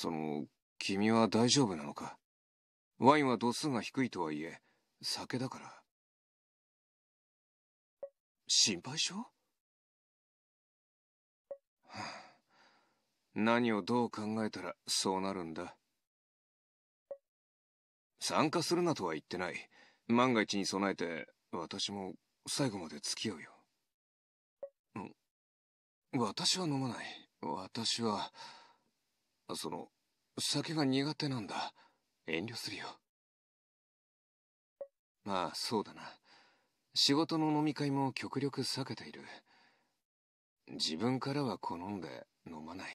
その、君は大丈夫なのかワインは度数が低いとはいえ、酒だから。心配性、はあ、何をどう考えたらそうなるんだ参加するなとは言ってない。万が一に備えて、私も最後まで付き合うよ。私は飲まない。私は、その、酒が苦手なんだ。遠慮するよ。まあ、そうだな。仕事の飲み会も極力避けている。自分からは好んで飲まない。